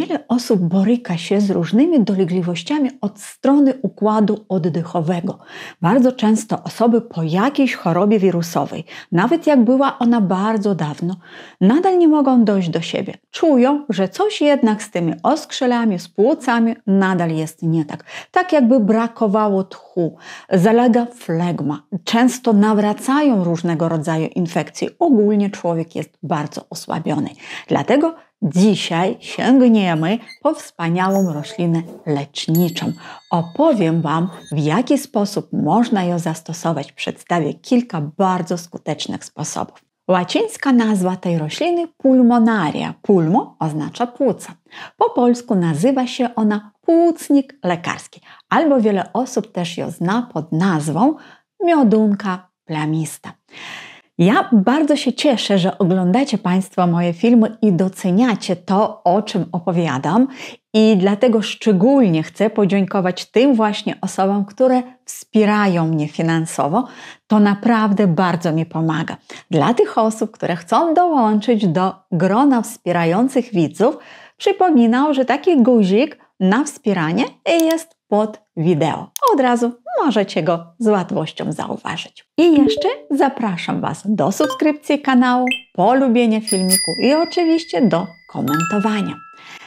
Wiele osób boryka się z różnymi dolegliwościami od strony układu oddechowego. Bardzo często osoby po jakiejś chorobie wirusowej, nawet jak była ona bardzo dawno, nadal nie mogą dojść do siebie. Czują, że coś jednak z tymi oskrzelami, z płucami nadal jest nie tak. Tak jakby brakowało tchu, zalega flegma. Często nawracają różnego rodzaju infekcje. Ogólnie człowiek jest bardzo osłabiony. Dlatego Dzisiaj sięgniemy po wspaniałą roślinę leczniczą. Opowiem Wam, w jaki sposób można ją zastosować. Przedstawię kilka bardzo skutecznych sposobów. Łacińska nazwa tej rośliny pulmonaria. Pulmo oznacza płuca. Po polsku nazywa się ona płucnik lekarski, albo wiele osób też ją zna pod nazwą miodunka plamista. Ja bardzo się cieszę, że oglądacie Państwo moje filmy i doceniacie to, o czym opowiadam, i dlatego szczególnie chcę podziękować tym właśnie osobom, które wspierają mnie finansowo. To naprawdę bardzo mi pomaga. Dla tych osób, które chcą dołączyć do grona wspierających widzów, przypominam, że taki guzik na wspieranie jest pod wideo. Od razu możecie go z łatwością zauważyć. I jeszcze zapraszam Was do subskrypcji kanału, polubienia filmiku i oczywiście do komentowania.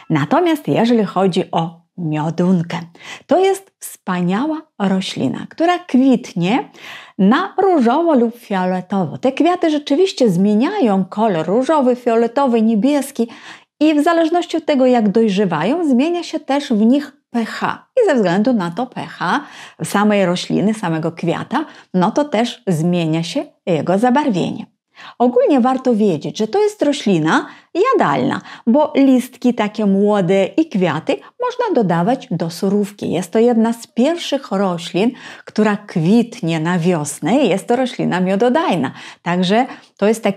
Natomiast jeżeli chodzi o miodunkę, to jest wspaniała roślina, która kwitnie na różowo lub fioletowo. Te kwiaty rzeczywiście zmieniają kolor różowy, fioletowy, niebieski i w zależności od tego, jak dojrzewają, zmienia się też w nich pH. I ze względu na to pH samej rośliny, samego kwiata, no to też zmienia się jego zabarwienie. Ogólnie warto wiedzieć, że to jest roślina jadalna, bo listki takie młode i kwiaty można dodawać do surówki. Jest to jedna z pierwszych roślin, która kwitnie na wiosnę jest to roślina miododajna. Także to jest taka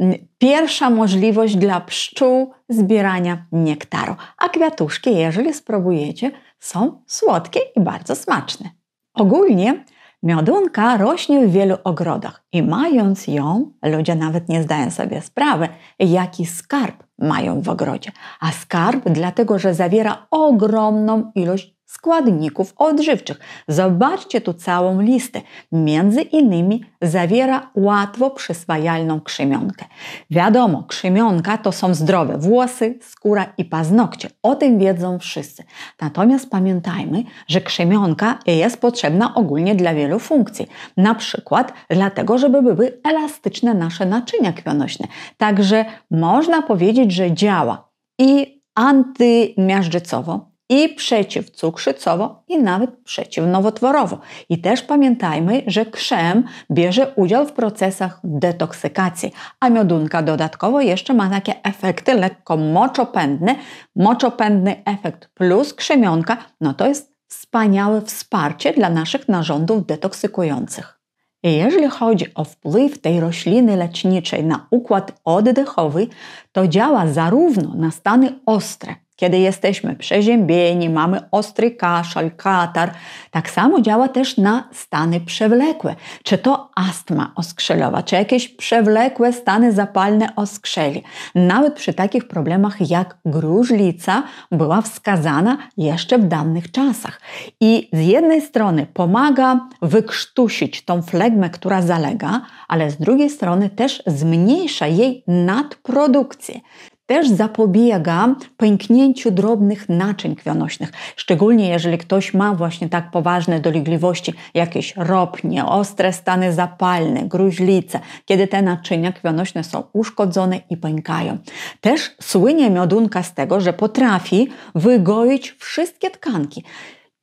mm, pierwsza możliwość dla pszczół zbierania nektaru. A kwiatuszki, jeżeli spróbujecie, są słodkie i bardzo smaczne. Ogólnie Miodunka rośnie w wielu ogrodach i mając ją, ludzie nawet nie zdają sobie sprawy, jaki skarb mają w ogrodzie. A skarb dlatego, że zawiera ogromną ilość składników odżywczych. Zobaczcie tu całą listę. Między innymi zawiera łatwo przyswajalną krzemionkę. Wiadomo, krzemionka to są zdrowe włosy, skóra i paznokcie. O tym wiedzą wszyscy. Natomiast pamiętajmy, że krzemionka jest potrzebna ogólnie dla wielu funkcji. Na przykład dlatego, żeby były elastyczne nasze naczynia krwionośne. Także można powiedzieć, że działa i antymiażdżycowo, i przeciwcukrzycowo, i nawet przeciwnowotworowo. I też pamiętajmy, że krzem bierze udział w procesach detoksykacji, a miodunka dodatkowo jeszcze ma takie efekty lekko moczopędne. Moczopędny efekt plus krzemionka, no to jest wspaniałe wsparcie dla naszych narządów detoksykujących. Jeżeli chodzi o wpływ tej rośliny leczniczej na układ oddechowy, to działa zarówno na stany ostre, kiedy jesteśmy przeziębieni, mamy ostry kaszel, katar, tak samo działa też na stany przewlekłe. Czy to astma oskrzelowa, czy jakieś przewlekłe stany zapalne oskrzeli. Nawet przy takich problemach jak gruźlica była wskazana jeszcze w dawnych czasach. I z jednej strony pomaga wykrztusić tą flegmę, która zalega, ale z drugiej strony też zmniejsza jej nadprodukcję. Też zapobiega pęknięciu drobnych naczyń krwionośnych, szczególnie jeżeli ktoś ma właśnie tak poważne dolegliwości, jakieś ropnie, ostre stany zapalne, gruźlice, kiedy te naczynia krwionośne są uszkodzone i pękają. Też słynie miodunka z tego, że potrafi wygoić wszystkie tkanki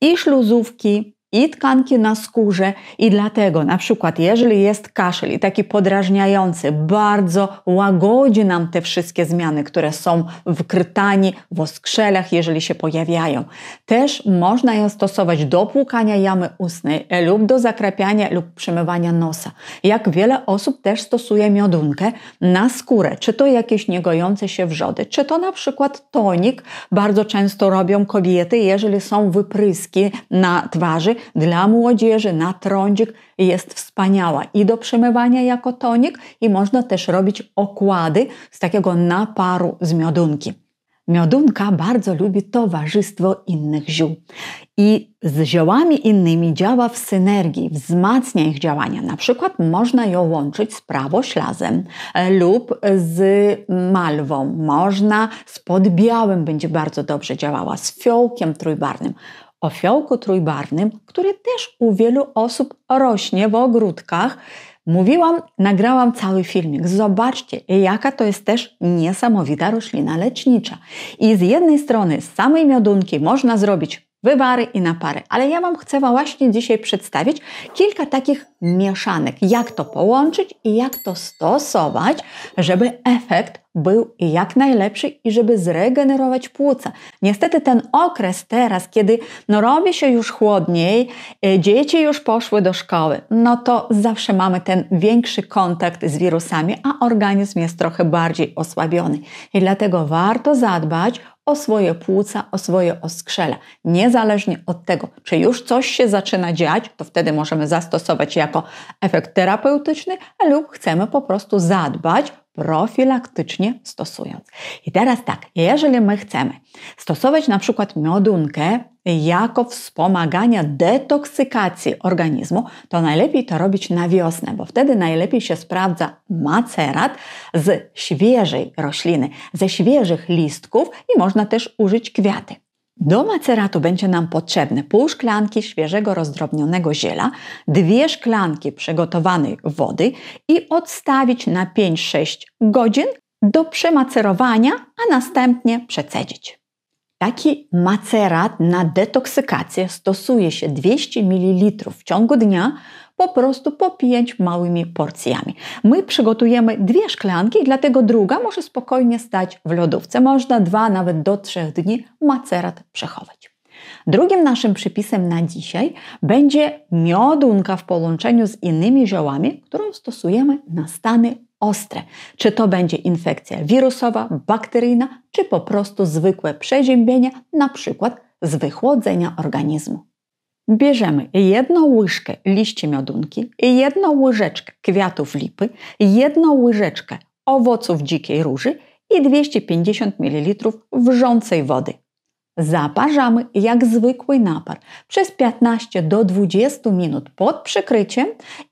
i śluzówki, i tkanki na skórze i dlatego na przykład jeżeli jest kaszel i taki podrażniający, bardzo łagodzi nam te wszystkie zmiany, które są w krtani, w oskrzelach, jeżeli się pojawiają. Też można ją stosować do płukania jamy ustnej lub do zakrapiania lub przemywania nosa. Jak wiele osób też stosuje miodunkę na skórę, czy to jakieś niegojące się wrzody, czy to na przykład tonik, bardzo często robią kobiety, jeżeli są wypryski na twarzy, dla młodzieży na trądzik jest wspaniała i do przemywania jako tonik i można też robić okłady z takiego naparu z miodunki. Miodunka bardzo lubi towarzystwo innych ziół i z ziołami innymi działa w synergii, wzmacnia ich działania. Na przykład można ją łączyć z prawoślazem e, lub z malwą. Można z podbiałym będzie bardzo dobrze działała, z fiołkiem trójbarnym o fiołku trójbarnym, który też u wielu osób rośnie w ogródkach. Mówiłam, nagrałam cały filmik. Zobaczcie, jaka to jest też niesamowita roślina lecznicza. I z jednej strony z samej miodunki można zrobić wywary i napary. Ale ja Wam chcę właśnie dzisiaj przedstawić kilka takich mieszanek, jak to połączyć i jak to stosować, żeby efekt był jak najlepszy i żeby zregenerować płuca. Niestety ten okres teraz, kiedy no robi się już chłodniej, y, dzieci już poszły do szkoły, no to zawsze mamy ten większy kontakt z wirusami, a organizm jest trochę bardziej osłabiony. I dlatego warto zadbać o swoje płuca, o swoje oskrzela. Niezależnie od tego, czy już coś się zaczyna dziać, to wtedy możemy zastosować jako efekt terapeutyczny, lub chcemy po prostu zadbać profilaktycznie stosując. I teraz tak, jeżeli my chcemy stosować na przykład miodunkę jako wspomagania detoksykacji organizmu, to najlepiej to robić na wiosnę, bo wtedy najlepiej się sprawdza macerat z świeżej rośliny, ze świeżych listków i można też użyć kwiaty. Do maceratu będzie nam potrzebne pół szklanki świeżego rozdrobnionego ziela, dwie szklanki przygotowanej wody i odstawić na 5-6 godzin do przemacerowania, a następnie przecedzić. Taki macerat na detoksykację stosuje się 200 ml w ciągu dnia, po prostu popijać małymi porcjami. My przygotujemy dwie szklanki, dlatego druga może spokojnie stać w lodówce. Można dwa, nawet do trzech dni macerat przechować. Drugim naszym przepisem na dzisiaj będzie miodunka w połączeniu z innymi ziołami, którą stosujemy na stany ostre. Czy to będzie infekcja wirusowa, bakteryjna, czy po prostu zwykłe przeziębienie, na przykład z wychłodzenia organizmu. Bierzemy jedną łyżkę liści miodunki, jedną łyżeczkę kwiatów lipy, jedną łyżeczkę owoców dzikiej róży i 250 ml wrzącej wody. Zaparzamy jak zwykły napar przez 15 do 20 minut pod przykryciem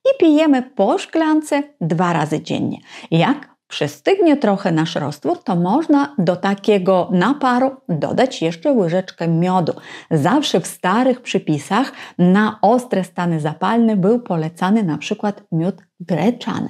i pijemy po szklance dwa razy dziennie. Jak przystygnie trochę nasz roztwór, to można do takiego naparu dodać jeszcze łyżeczkę miodu. Zawsze w starych przypisach na ostre stany zapalne był polecany na przykład miód greczany.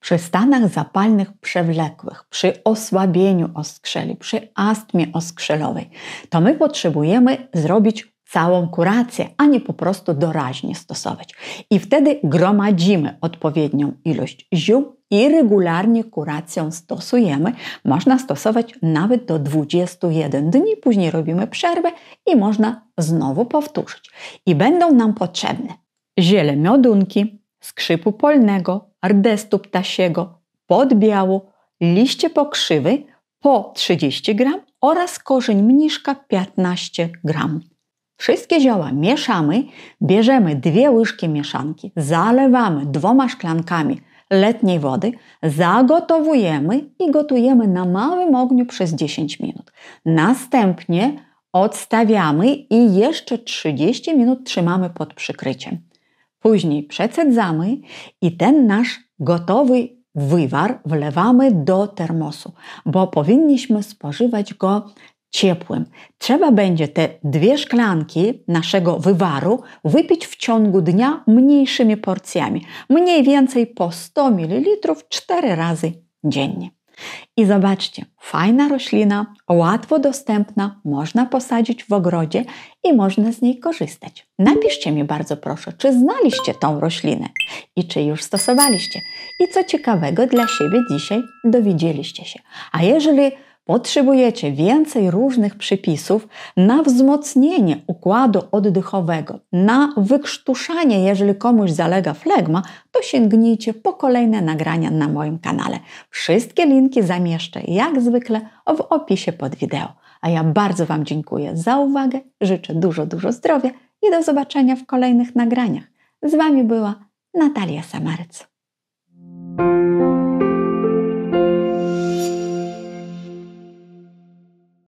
Przy stanach zapalnych przewlekłych, przy osłabieniu oskrzeli, przy astmie oskrzelowej, to my potrzebujemy zrobić całą kurację, a nie po prostu doraźnie stosować. I wtedy gromadzimy odpowiednią ilość ziół i regularnie kuracją stosujemy. Można stosować nawet do 21 dni, później robimy przerwę i można znowu powtórzyć. I będą nam potrzebne ziele miodunki, skrzypu polnego, rdestu ptasiego, podbiału, liście pokrzywy po 30 gram oraz korzeń mniszka 15 gram. Wszystkie zioła mieszamy, bierzemy dwie łyżki mieszanki, zalewamy dwoma szklankami letniej wody, zagotowujemy i gotujemy na małym ogniu przez 10 minut. Następnie odstawiamy i jeszcze 30 minut trzymamy pod przykryciem. Później przecedzamy i ten nasz gotowy wywar wlewamy do termosu, bo powinniśmy spożywać go ciepłym. Trzeba będzie te dwie szklanki naszego wywaru wypić w ciągu dnia mniejszymi porcjami, mniej więcej po 100 ml 4 razy dziennie. I zobaczcie, fajna roślina, łatwo dostępna, można posadzić w ogrodzie i można z niej korzystać. Napiszcie mi bardzo proszę, czy znaliście tą roślinę i czy już stosowaliście. I co ciekawego dla siebie dzisiaj dowiedzieliście się. A jeżeli potrzebujecie więcej różnych przypisów na wzmocnienie układu oddechowego, na wykrztuszanie, jeżeli komuś zalega flegma, to sięgnijcie po kolejne nagrania na moim kanale. Wszystkie linki zamieszczę jak zwykle w opisie pod wideo. A ja bardzo Wam dziękuję za uwagę, życzę dużo, dużo zdrowia i do zobaczenia w kolejnych nagraniach. Z Wami była Natalia Samarec.